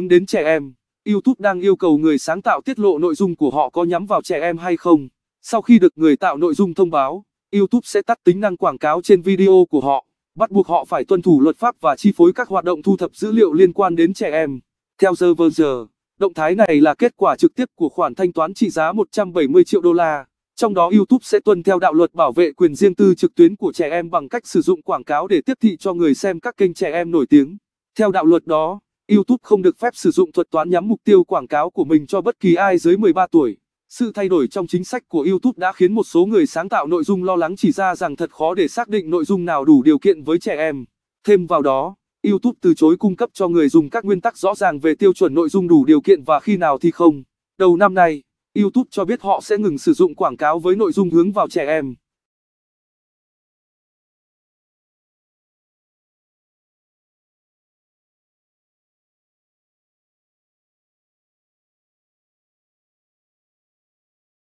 hướng đến trẻ em. YouTube đang yêu cầu người sáng tạo tiết lộ nội dung của họ có nhắm vào trẻ em hay không. Sau khi được người tạo nội dung thông báo, YouTube sẽ tắt tính năng quảng cáo trên video của họ, bắt buộc họ phải tuân thủ luật pháp và chi phối các hoạt động thu thập dữ liệu liên quan đến trẻ em. Theo The Verge, động thái này là kết quả trực tiếp của khoản thanh toán trị giá 170 triệu đô la. Trong đó YouTube sẽ tuân theo đạo luật bảo vệ quyền riêng tư trực tuyến của trẻ em bằng cách sử dụng quảng cáo để tiếp thị cho người xem các kênh trẻ em nổi tiếng. Theo đạo luật đó, YouTube không được phép sử dụng thuật toán nhắm mục tiêu quảng cáo của mình cho bất kỳ ai dưới 13 tuổi. Sự thay đổi trong chính sách của YouTube đã khiến một số người sáng tạo nội dung lo lắng chỉ ra rằng thật khó để xác định nội dung nào đủ điều kiện với trẻ em. Thêm vào đó, YouTube từ chối cung cấp cho người dùng các nguyên tắc rõ ràng về tiêu chuẩn nội dung đủ điều kiện và khi nào thì không. Đầu năm nay, YouTube cho biết họ sẽ ngừng sử dụng quảng cáo với nội dung hướng vào trẻ em.